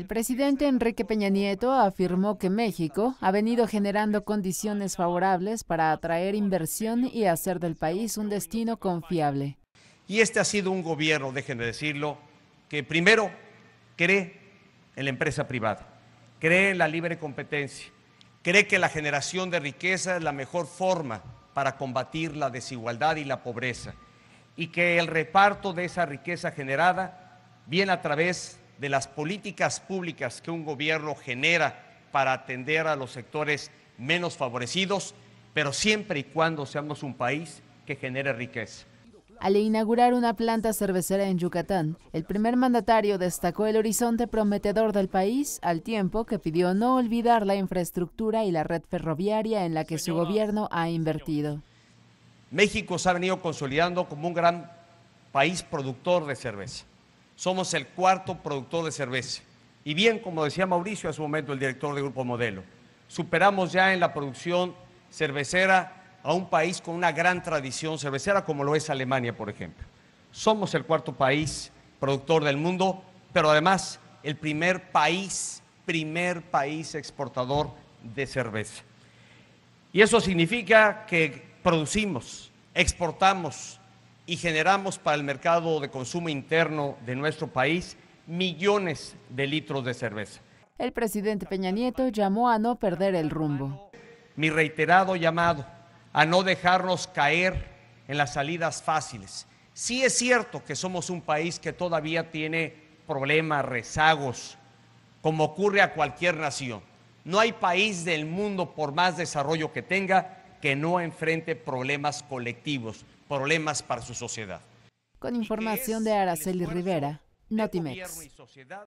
El presidente Enrique Peña Nieto afirmó que México ha venido generando condiciones favorables para atraer inversión y hacer del país un destino confiable. Y este ha sido un gobierno, déjenme decirlo, que primero cree en la empresa privada, cree en la libre competencia, cree que la generación de riqueza es la mejor forma para combatir la desigualdad y la pobreza, y que el reparto de esa riqueza generada viene a través de las políticas públicas que un gobierno genera para atender a los sectores menos favorecidos, pero siempre y cuando seamos un país que genere riqueza. Al inaugurar una planta cervecera en Yucatán, el primer mandatario destacó el horizonte prometedor del país al tiempo que pidió no olvidar la infraestructura y la red ferroviaria en la que su gobierno ha invertido. México se ha venido consolidando como un gran país productor de cerveza somos el cuarto productor de cerveza. Y bien, como decía Mauricio a su momento, el director del Grupo Modelo, superamos ya en la producción cervecera a un país con una gran tradición cervecera como lo es Alemania, por ejemplo. Somos el cuarto país productor del mundo, pero además el primer país, primer país exportador de cerveza. Y eso significa que producimos, exportamos, y generamos para el mercado de consumo interno de nuestro país millones de litros de cerveza. El presidente Peña Nieto llamó a no perder el rumbo. Mi reiterado llamado a no dejarnos caer en las salidas fáciles. Sí es cierto que somos un país que todavía tiene problemas, rezagos, como ocurre a cualquier nación. No hay país del mundo, por más desarrollo que tenga, que no enfrente problemas colectivos, problemas para su sociedad. Con información de Araceli Rivera, Notimex.